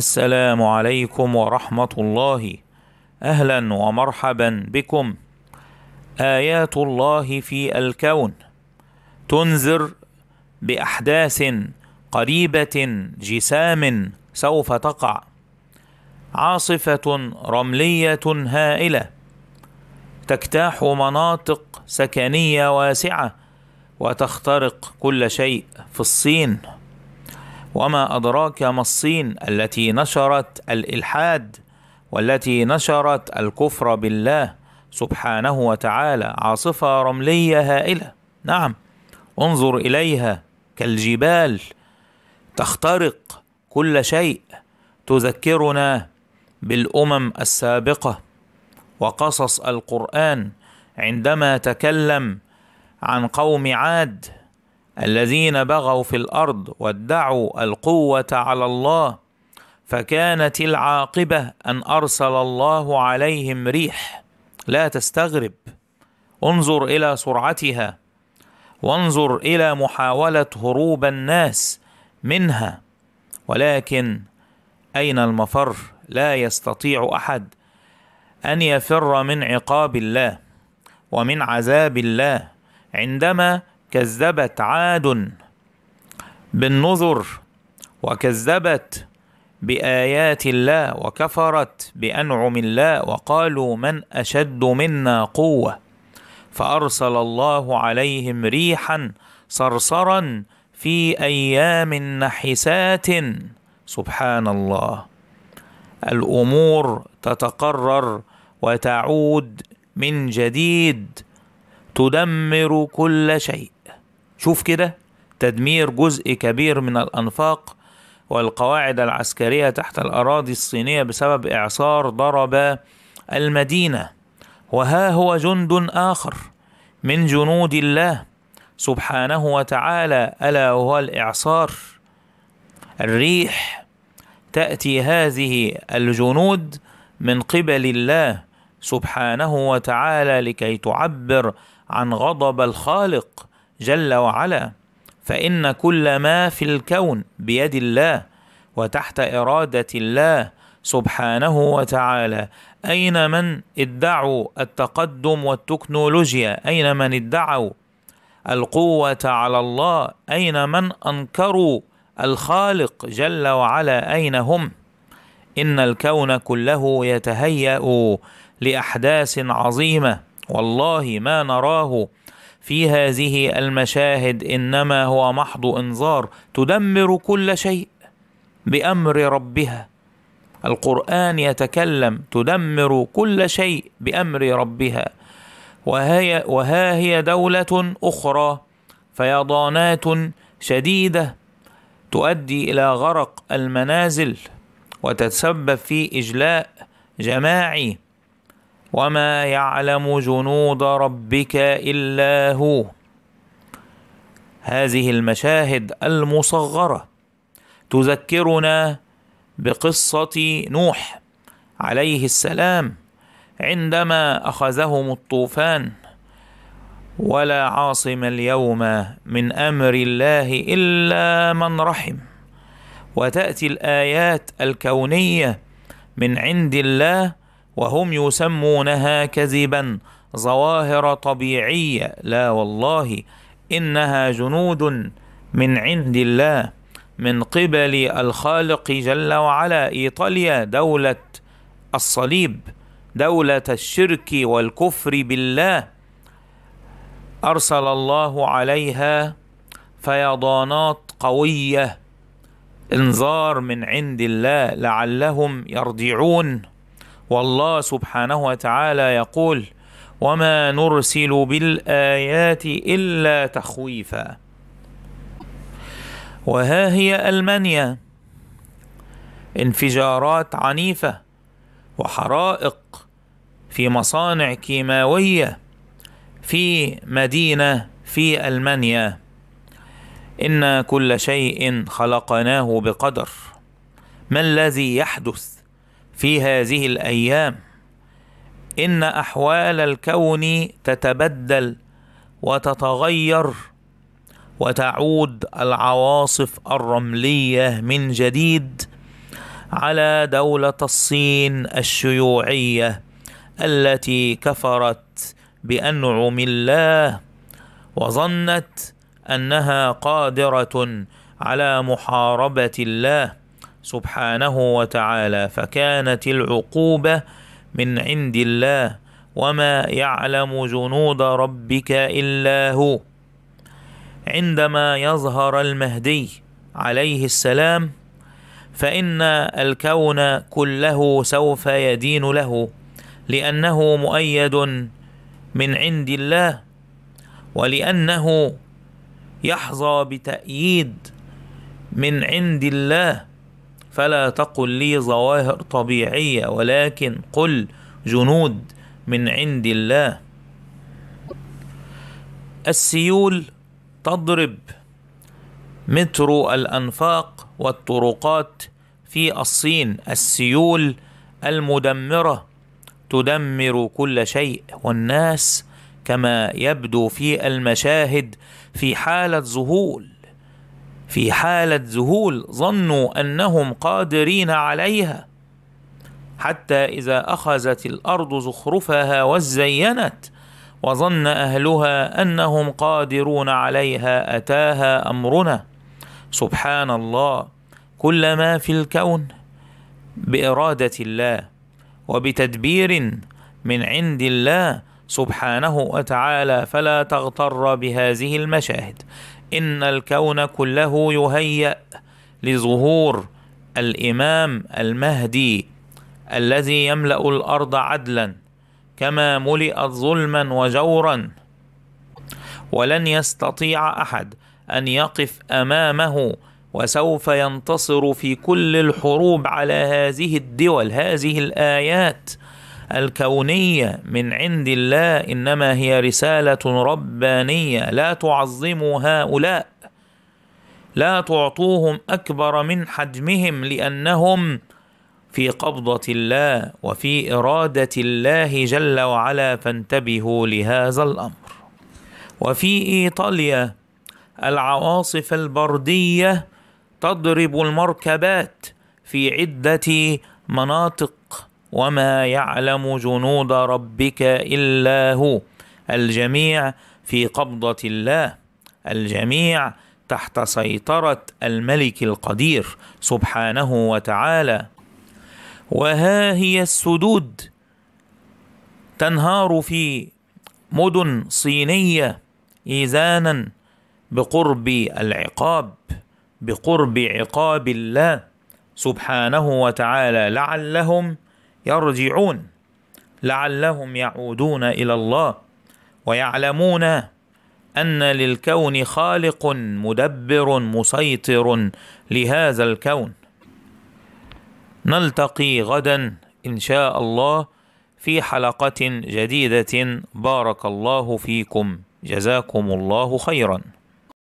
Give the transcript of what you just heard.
السلام عليكم ورحمة الله أهلا ومرحبا بكم آيات الله في الكون تنذر بأحداث قريبة جسام سوف تقع عاصفة رملية هائلة تجتاح مناطق سكنية واسعة وتخترق كل شيء في الصين وما أدراك ما الصين التي نشرت الإلحاد والتي نشرت الكفر بالله سبحانه وتعالى عاصفة رملية هائلة نعم انظر إليها كالجبال تخترق كل شيء تذكرنا بالأمم السابقة وقصص القرآن عندما تكلم عن قوم عاد الذين بغوا في الارض وادعوا القوه على الله فكانت العاقبه ان ارسل الله عليهم ريح لا تستغرب انظر الى سرعتها وانظر الى محاوله هروب الناس منها ولكن اين المفر لا يستطيع احد ان يفر من عقاب الله ومن عذاب الله عندما كذبت عاد بالنذر وكذبت بآيات الله وكفرت بأنعم الله وقالوا من أشد منا قوة فأرسل الله عليهم ريحا صرصرا في أيام نحسات سبحان الله الأمور تتقرر وتعود من جديد تدمر كل شيء شوف كده تدمير جزء كبير من الأنفاق والقواعد العسكرية تحت الأراضي الصينية بسبب إعصار ضرب المدينة وها هو جند آخر من جنود الله سبحانه وتعالى ألا هو الإعصار الريح تأتي هذه الجنود من قبل الله سبحانه وتعالى لكي تعبر عن غضب الخالق جل وعلا فان كل ما في الكون بيد الله وتحت اراده الله سبحانه وتعالى اين من ادعوا التقدم والتكنولوجيا اين من ادعوا القوه على الله اين من انكروا الخالق جل وعلا اين هم ان الكون كله يتهيا لاحداث عظيمه والله ما نراه في هذه المشاهد انما هو محض انذار تدمر كل شيء بامر ربها القران يتكلم تدمر كل شيء بامر ربها وهي وها هي دوله اخرى فيضانات شديده تؤدي الى غرق المنازل وتتسبب في اجلاء جماعي وما يعلم جنود ربك الا هو هذه المشاهد المصغره تذكرنا بقصه نوح عليه السلام عندما اخذهم الطوفان ولا عاصم اليوم من امر الله الا من رحم وتاتي الايات الكونيه من عند الله وهم يسمونها كذبا ظواهر طبيعيه لا والله انها جنود من عند الله من قبل الخالق جل وعلا ايطاليا دوله الصليب دوله الشرك والكفر بالله ارسل الله عليها فيضانات قويه انذار من عند الله لعلهم يرجعون والله سبحانه وتعالى يقول وما نرسل بالايات الا تخويفا وها هي المانيا انفجارات عنيفه وحرائق في مصانع كيماويه في مدينه في المانيا ان كل شيء خلقناه بقدر ما الذي يحدث في هذه الايام ان احوال الكون تتبدل وتتغير وتعود العواصف الرمليه من جديد على دوله الصين الشيوعيه التي كفرت بانعم الله وظنت انها قادره على محاربه الله سبحانه وتعالى فكانت العقوبة من عند الله وما يعلم جنود ربك إلا هو عندما يظهر المهدي عليه السلام فإن الكون كله سوف يدين له لأنه مؤيد من عند الله ولأنه يحظى بتأييد من عند الله فلا تقل لي ظواهر طبيعية ولكن قل جنود من عند الله السيول تضرب مترو الأنفاق والطرقات في الصين السيول المدمرة تدمر كل شيء والناس كما يبدو في المشاهد في حالة ذهول في حالة ذهول ظنوا أنهم قادرين عليها حتى إذا أخذت الأرض زخرفها وزينت وظن أهلها أنهم قادرون عليها أتاها أمرنا سبحان الله كل ما في الكون بإرادة الله وبتدبير من عند الله سبحانه وتعالى فلا تغتر بهذه المشاهد ان الكون كله يهيأ لظهور الامام المهدي الذي يملا الارض عدلا كما ملئت ظلما وجورا ولن يستطيع احد ان يقف امامه وسوف ينتصر في كل الحروب على هذه الدول هذه الايات الكونيه من عند الله انما هي رساله ربانيه لا تعظموا هؤلاء لا تعطوهم اكبر من حجمهم لانهم في قبضه الله وفي اراده الله جل وعلا فانتبهوا لهذا الامر وفي ايطاليا العواصف البرديه تضرب المركبات في عده مناطق وما يعلم جنود ربك الا هو الجميع في قبضه الله الجميع تحت سيطره الملك القدير سبحانه وتعالى وها هي السدود تنهار في مدن صينيه ايذانا بقرب العقاب بقرب عقاب الله سبحانه وتعالى لعلهم يرجعون لعلهم يعودون الى الله ويعلمون ان للكون خالق مدبر مسيطر لهذا الكون نلتقي غدا ان شاء الله في حلقه جديده بارك الله فيكم جزاكم الله خيرا